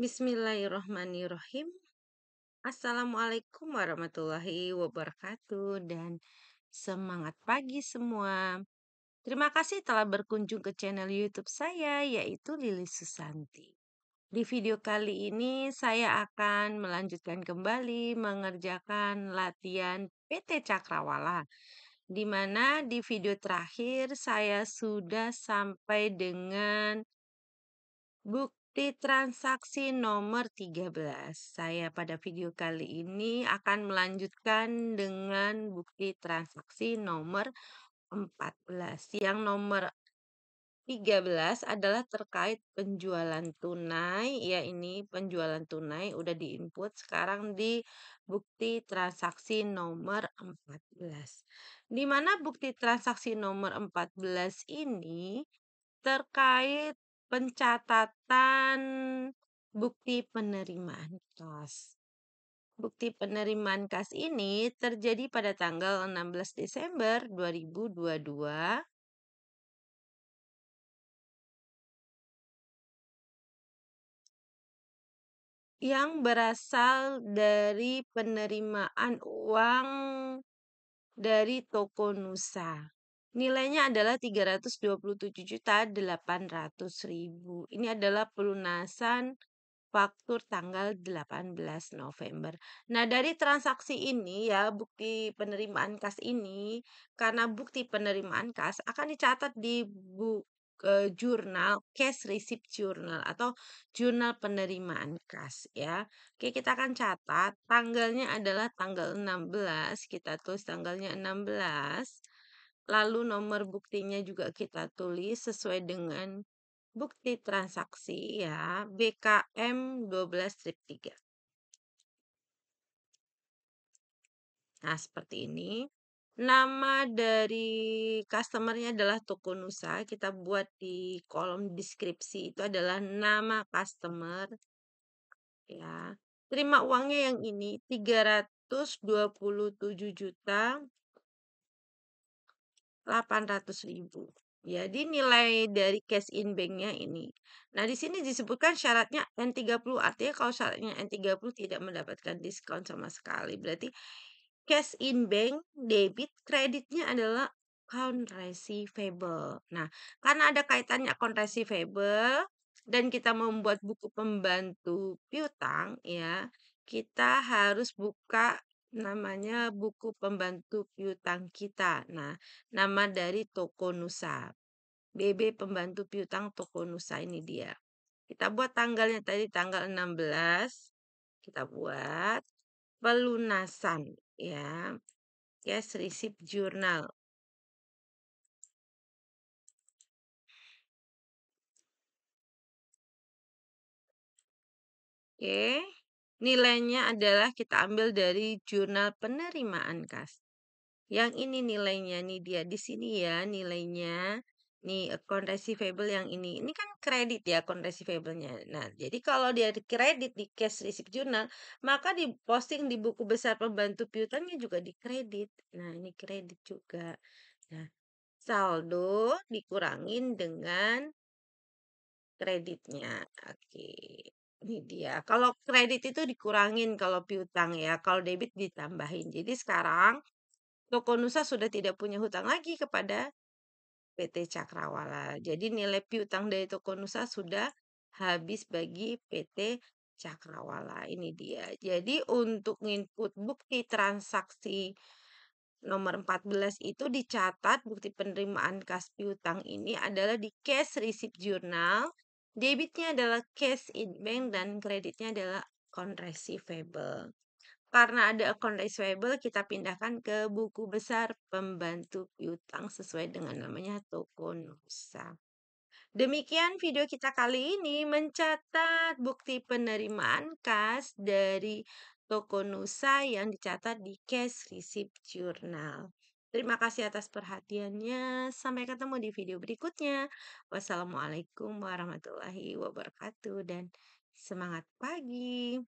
Bismillahirrohmanirrohim, Assalamualaikum warahmatullahi wabarakatuh dan semangat pagi semua. Terima kasih telah berkunjung ke channel YouTube saya yaitu Lili Susanti. Di video kali ini saya akan melanjutkan kembali mengerjakan latihan PT Cakrawala. Di mana di video terakhir saya sudah sampai dengan book di transaksi nomor 13, saya pada video kali ini akan melanjutkan dengan bukti transaksi nomor 14. Yang nomor 13 adalah terkait penjualan tunai, ya ini penjualan tunai udah diinput sekarang di bukti transaksi nomor 14. Di mana bukti transaksi nomor 14 ini terkait Pencatatan bukti penerimaan kas. Bukti penerimaan kas ini terjadi pada tanggal 16 Desember 2022 yang berasal dari penerimaan uang dari toko Nusa. Nilainya adalah 327800000 Ini adalah pelunasan faktur tanggal 18 November. Nah, dari transaksi ini ya, bukti penerimaan kas ini karena bukti penerimaan kas akan dicatat di buku eh, jurnal cash receipt journal atau jurnal penerimaan kas ya. Oke, kita akan catat tanggalnya adalah tanggal 16, kita tulis tanggalnya 16 lalu nomor buktinya juga kita tulis sesuai dengan bukti transaksi ya, BKM 12-3. Nah, seperti ini. Nama dari customernya adalah Toko Nusa. Kita buat di kolom deskripsi itu adalah nama customer. Ya. Terima uangnya yang ini 327 juta 800 800000 Jadi nilai dari cash in banknya ini. Nah, di sini disebutkan syaratnya N30 artinya kalau syaratnya N30 tidak mendapatkan diskon sama sekali. Berarti cash in bank debit kreditnya adalah account receivable. Nah, karena ada kaitannya account receivable dan kita membuat buku pembantu piutang ya, kita harus buka Namanya Buku Pembantu Piutang Kita. Nah, nama dari toko Nusa. BB Pembantu Piutang Toko Nusa ini dia. Kita buat tanggalnya tadi tanggal 16. Kita buat pelunasan ya. Cash ya, Receipt Journal. Oke. Okay. Nilainya adalah kita ambil dari jurnal penerimaan kas. Yang ini nilainya nih dia di sini ya nilainya. Nih account e, receivable yang ini. Ini kan kredit ya account receivable-nya. Nah, jadi kalau dia di kredit di cash receipt jurnal, maka di posting di buku besar pembantu piutangnya juga di kredit. Nah, ini kredit juga. Nah, saldo dikurangin dengan kreditnya. Oke. Ini dia, kalau kredit itu dikurangin kalau piutang ya, kalau debit ditambahin. Jadi sekarang Toko Nusa sudah tidak punya hutang lagi kepada PT Cakrawala. Jadi nilai piutang dari Toko Nusa sudah habis bagi PT Cakrawala. Ini dia. Jadi untuk input bukti transaksi nomor 14 itu dicatat bukti penerimaan kas piutang ini adalah di cash receipt jurnal Debitnya adalah cash in bank dan kreditnya adalah account receivable. Karena ada account receivable, kita pindahkan ke buku besar pembantu piutang sesuai dengan namanya toko nusa. Demikian video kita kali ini mencatat bukti penerimaan kas dari toko nusa yang dicatat di cash receipt journal. Terima kasih atas perhatiannya. Sampai ketemu di video berikutnya. Wassalamualaikum warahmatullahi wabarakatuh, dan semangat pagi.